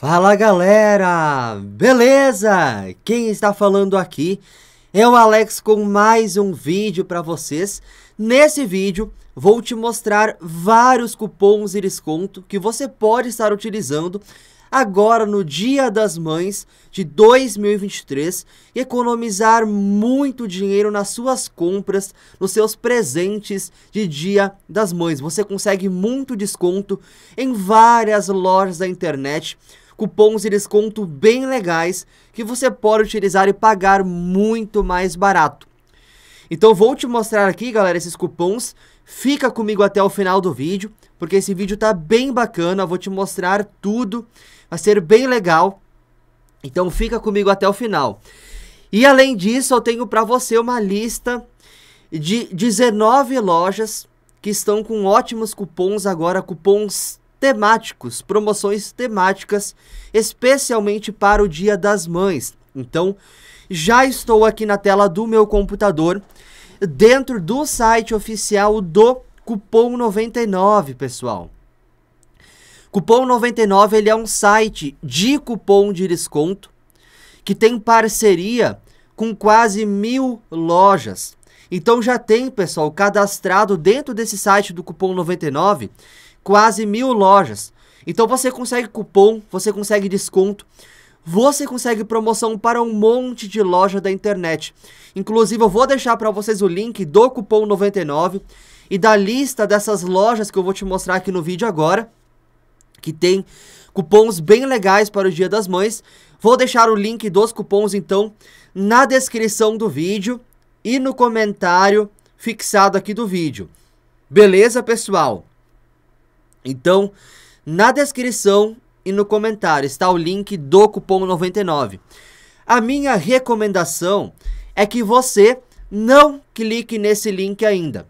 Fala galera, beleza? Quem está falando aqui é o Alex com mais um vídeo para vocês. Nesse vídeo vou te mostrar vários cupons e desconto que você pode estar utilizando agora no Dia das Mães de 2023 e economizar muito dinheiro nas suas compras, nos seus presentes de Dia das Mães. Você consegue muito desconto em várias lojas da internet cupons e desconto bem legais que você pode utilizar e pagar muito mais barato. Então vou te mostrar aqui, galera, esses cupons. Fica comigo até o final do vídeo, porque esse vídeo tá bem bacana, vou te mostrar tudo, vai ser bem legal. Então fica comigo até o final. E além disso, eu tenho para você uma lista de 19 lojas que estão com ótimos cupons agora, cupons temáticos, promoções temáticas, especialmente para o Dia das Mães. Então, já estou aqui na tela do meu computador, dentro do site oficial do Cupom 99, pessoal. Cupom 99 ele é um site de cupom de desconto que tem parceria com quase mil lojas. Então já tem, pessoal, cadastrado dentro desse site do Cupom 99 quase mil lojas. Então você consegue cupom, você consegue desconto, você consegue promoção para um monte de loja da internet. Inclusive eu vou deixar para vocês o link do cupom 99 e da lista dessas lojas que eu vou te mostrar aqui no vídeo agora, que tem cupons bem legais para o Dia das Mães. Vou deixar o link dos cupons então na descrição do vídeo e no comentário fixado aqui do vídeo. Beleza, pessoal? Então, na descrição e no comentário está o link do cupom 99. A minha recomendação é que você não clique nesse link ainda.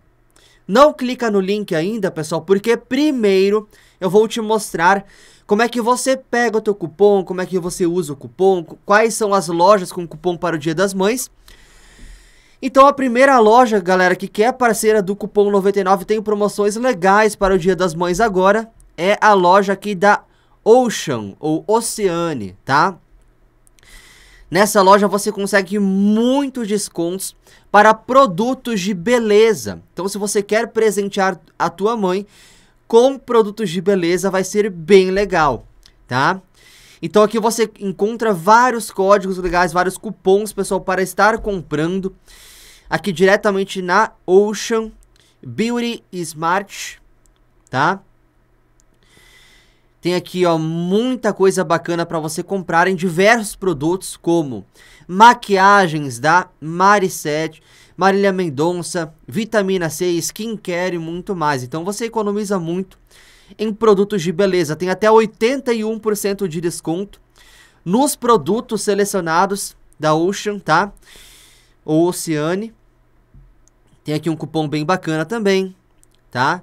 Não clica no link ainda, pessoal, porque primeiro eu vou te mostrar como é que você pega o teu cupom, como é que você usa o cupom, quais são as lojas com cupom para o Dia das Mães então a primeira loja, galera, que quer parceira do cupom 99 tem promoções legais para o Dia das Mães agora, é a loja aqui da Ocean ou Oceane, tá? Nessa loja você consegue muitos descontos para produtos de beleza. Então se você quer presentear a tua mãe com produtos de beleza, vai ser bem legal, tá? Então aqui você encontra vários códigos legais, vários cupons, pessoal, para estar comprando aqui diretamente na Ocean Beauty Smart, tá? Tem aqui, ó, muita coisa bacana para você comprar em diversos produtos, como maquiagens da Marisette, Marília Mendonça, vitamina C, skincare e muito mais. Então você economiza muito em produtos de beleza. Tem até 81% de desconto nos produtos selecionados da Ocean, tá? Ou Oceane. Tem aqui um cupom bem bacana também, tá?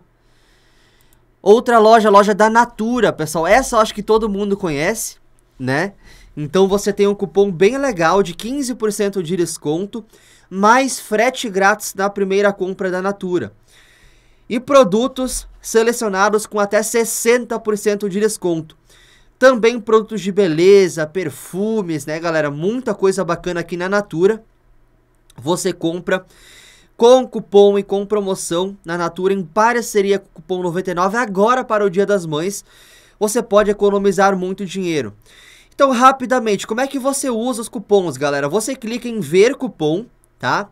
Outra loja, a loja da Natura, pessoal. Essa eu acho que todo mundo conhece, né? Então você tem um cupom bem legal de 15% de desconto, mais frete grátis na primeira compra da Natura. E produtos selecionados com até 60% de desconto. Também produtos de beleza, perfumes, né, galera? Muita coisa bacana aqui na Natura. Você compra com cupom e com promoção na Natura em parceria com o cupom 99 agora para o Dia das Mães, você pode economizar muito dinheiro. Então, rapidamente, como é que você usa os cupons, galera? Você clica em ver cupom, tá?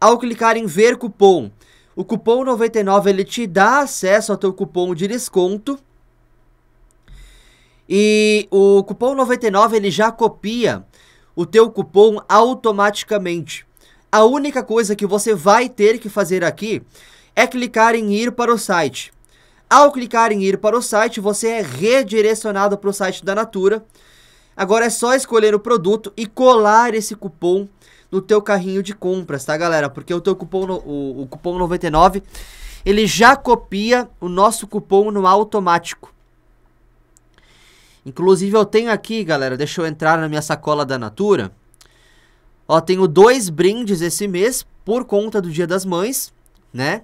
Ao clicar em ver cupom, o cupom 99 ele te dá acesso ao teu cupom de desconto. E o cupom 99 ele já copia o teu cupom automaticamente. A única coisa que você vai ter que fazer aqui é clicar em ir para o site. Ao clicar em ir para o site, você é redirecionado para o site da Natura. Agora é só escolher o produto e colar esse cupom no teu carrinho de compras, tá, galera? Porque o teu cupom, o, o cupom 99, ele já copia o nosso cupom no automático. Inclusive eu tenho aqui, galera, deixa eu entrar na minha sacola da Natura. Ó, tenho dois brindes esse mês por conta do Dia das Mães, né?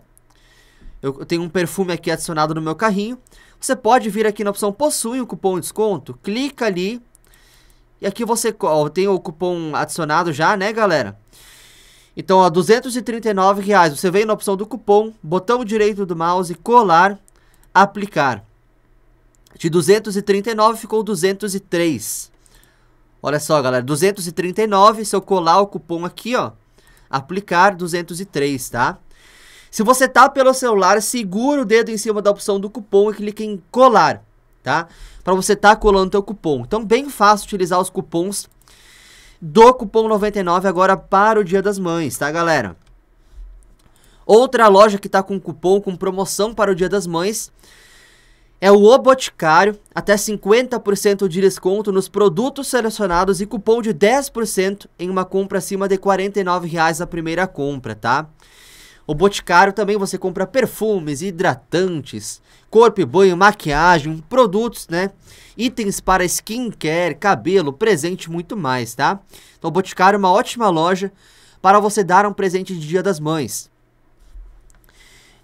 Eu tenho um perfume aqui adicionado no meu carrinho. Você pode vir aqui na opção possui um cupom de desconto, clica ali. E aqui você ó, tem o cupom adicionado já, né, galera? Então, ó, 239 reais. Você vem na opção do cupom, botão direito do mouse, colar, aplicar. De 239 ficou 203. Olha só, galera, 239, se eu colar o cupom aqui, ó, aplicar 203, tá? Se você tá pelo celular, segura o dedo em cima da opção do cupom e clique em colar, tá? Para você tá colando teu cupom. Então, bem fácil utilizar os cupons do cupom 99 agora para o Dia das Mães, tá, galera? Outra loja que tá com cupom com promoção para o Dia das Mães é o O Boticário, até 50% de desconto nos produtos selecionados e cupom de 10% em uma compra acima de R$ 49,00 na primeira compra, tá? O Boticário também você compra perfumes, hidratantes, corpo e banho, maquiagem, produtos, né? Itens para skincare, cabelo, presente muito mais, tá? Então o Boticário é uma ótima loja para você dar um presente de Dia das Mães.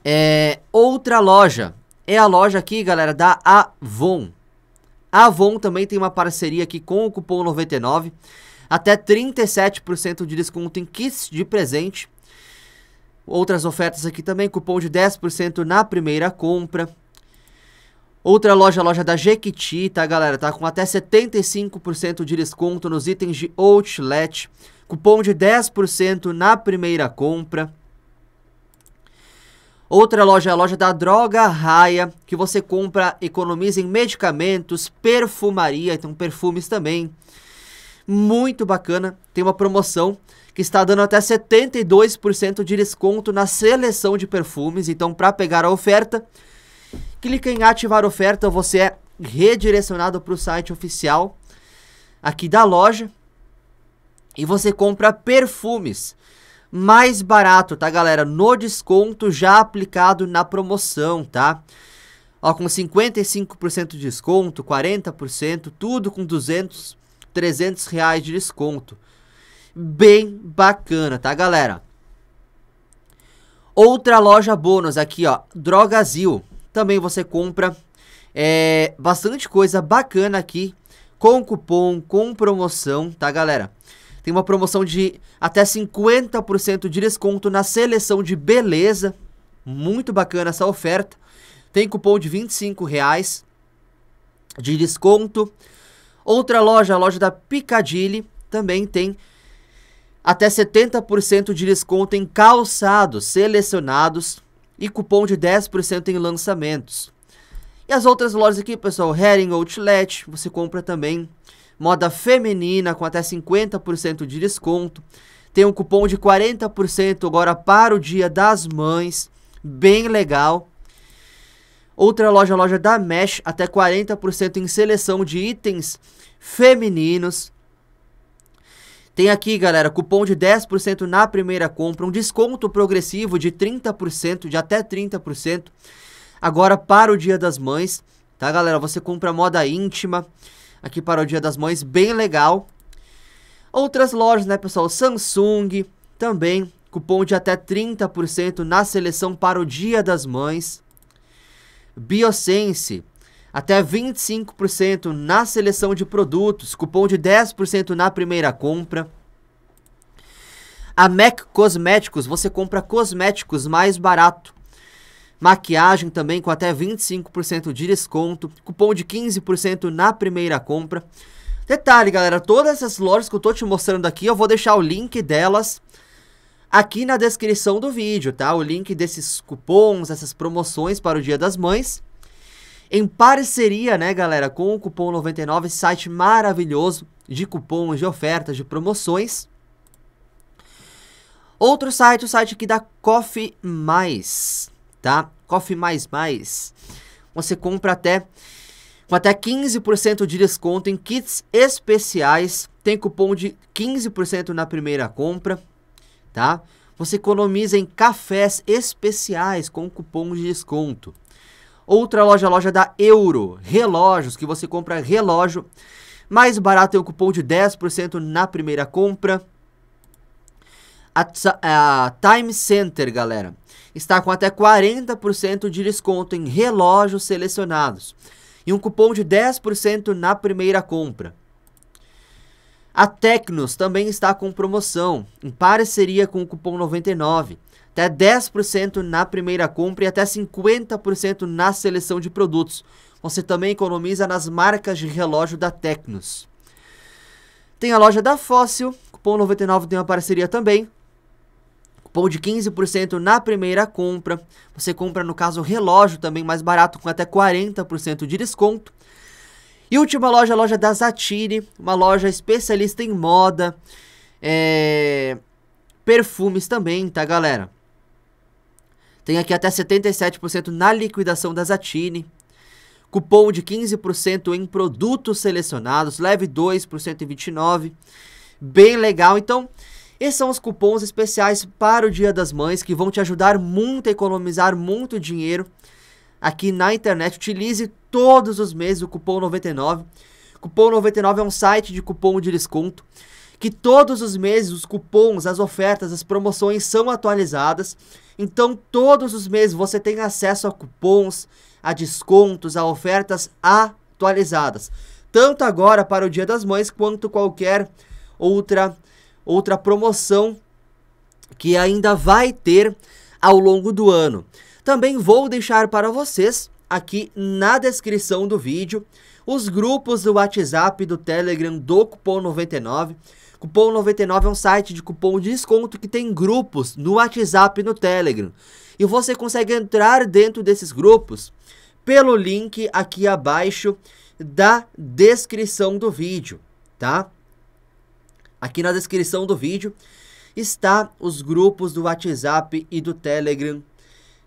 É, outra loja é a loja aqui, galera, da Avon. A Avon também tem uma parceria aqui com o cupom 99, até 37% de desconto em kits de presente. Outras ofertas aqui também, cupom de 10% na primeira compra. Outra loja, a loja da Jequiti, tá, galera? Tá com até 75% de desconto nos itens de outlet. Cupom de 10% na primeira compra. Outra loja é a loja da Droga Raia, que você compra, economiza em medicamentos, perfumaria, então perfumes também. Muito bacana, tem uma promoção que está dando até 72% de desconto na seleção de perfumes. Então, para pegar a oferta, clica em ativar oferta, você é redirecionado para o site oficial aqui da loja e você compra perfumes mais barato, tá, galera? No desconto já aplicado na promoção, tá? Ó, com 55% de desconto, 40%, tudo com 200, 300 reais de desconto. Bem bacana, tá, galera? Outra loja bônus aqui, ó, Drogazil. Também você compra é, bastante coisa bacana aqui com cupom, com promoção, tá, galera? Tem uma promoção de até 50% de desconto na seleção de beleza. Muito bacana essa oferta. Tem cupom de 25 reais de desconto. Outra loja, a loja da Piccadilly, também tem até 70% de desconto em calçados selecionados e cupom de 10% em lançamentos. E as outras lojas aqui, pessoal, Herring Outlet, você compra também moda feminina com até 50% de desconto. Tem um cupom de 40% agora para o Dia das Mães, bem legal. Outra loja, a loja da Mesh, até 40% em seleção de itens femininos. Tem aqui, galera, cupom de 10% na primeira compra, um desconto progressivo de 30%, de até 30%. Agora para o Dia das Mães, tá, galera? Você compra moda íntima, aqui para o Dia das Mães, bem legal. Outras lojas, né, pessoal? Samsung também, cupom de até 30% na seleção para o Dia das Mães. Biosense, até 25% na seleção de produtos, cupom de 10% na primeira compra. A Mac Cosméticos, você compra cosméticos mais barato Maquiagem também com até 25% de desconto, cupom de 15% na primeira compra. Detalhe, galera, todas essas lojas que eu tô te mostrando aqui, eu vou deixar o link delas aqui na descrição do vídeo, tá? O link desses cupons, essas promoções para o Dia das Mães. Em parceria, né, galera, com o Cupom 99, site maravilhoso de cupons, de ofertas, de promoções. Outro site, o site aqui da Coffee Mais tá? Coffee mais mais. Você compra até com até 15% de desconto em kits especiais. Tem cupom de 15% na primeira compra, tá? Você economiza em cafés especiais com cupom de desconto. Outra loja, a loja da Euro, relógios, que você compra relógio mais barato tem é o cupom de 10% na primeira compra. A, a Time Center, galera, está com até 40% de desconto em relógios selecionados e um cupom de 10% na primeira compra. A Tecnos também está com promoção, em parceria com o cupom 99, até 10% na primeira compra e até 50% na seleção de produtos. Você também economiza nas marcas de relógio da Tecnos. Tem a loja da Fóssil, cupom 99 tem uma parceria também, Cupom de 15% na primeira compra. Você compra, no caso, relógio também mais barato, com até 40% de desconto. E última loja, a loja da Zatini, uma loja especialista em moda, é... perfumes também, tá galera? Tem aqui até 77% na liquidação da Zatini. Cupom de 15% em produtos selecionados, leve 2% em 29. Bem legal. Então, esses são os cupons especiais para o Dia das Mães que vão te ajudar muito a economizar muito dinheiro aqui na internet. Utilize todos os meses o cupom 99. Cupom 99 é um site de cupom de desconto que todos os meses os cupons, as ofertas, as promoções são atualizadas. Então, todos os meses você tem acesso a cupons, a descontos, a ofertas atualizadas, tanto agora para o Dia das Mães quanto qualquer outra outra promoção que ainda vai ter ao longo do ano. Também vou deixar para vocês aqui na descrição do vídeo os grupos do WhatsApp do Telegram do Cupom 99. Cupom 99 é um site de cupom de desconto que tem grupos no WhatsApp e no Telegram. E você consegue entrar dentro desses grupos pelo link aqui abaixo da descrição do vídeo, tá? Aqui na descrição do vídeo está os grupos do WhatsApp e do Telegram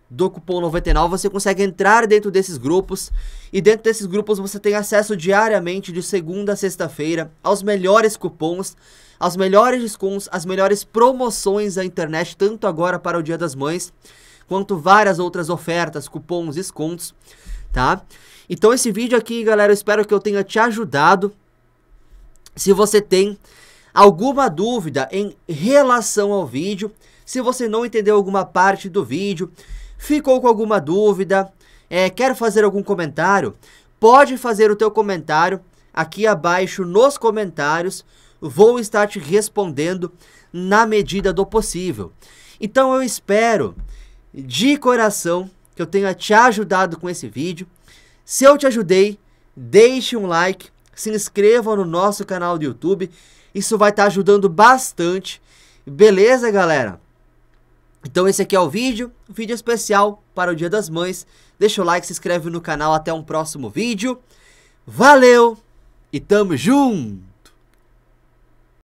do cupom 99, você consegue entrar dentro desses grupos e dentro desses grupos você tem acesso diariamente de segunda a sexta-feira aos melhores cupons, aos melhores descontos, às melhores promoções da internet, tanto agora para o Dia das Mães, quanto várias outras ofertas, cupons, descontos, tá? Então esse vídeo aqui, galera, eu espero que eu tenha te ajudado. Se você tem alguma dúvida em relação ao vídeo, se você não entendeu alguma parte do vídeo, ficou com alguma dúvida, é, quer fazer algum comentário, pode fazer o teu comentário aqui abaixo nos comentários, vou estar te respondendo na medida do possível. Então eu espero de coração que eu tenha te ajudado com esse vídeo. Se eu te ajudei, deixe um like, se inscreva no nosso canal do YouTube isso vai estar tá ajudando bastante. Beleza, galera? Então esse aqui é o vídeo, vídeo especial para o Dia das Mães. Deixa o like, se inscreve no canal, até um próximo vídeo. Valeu e tamo junto!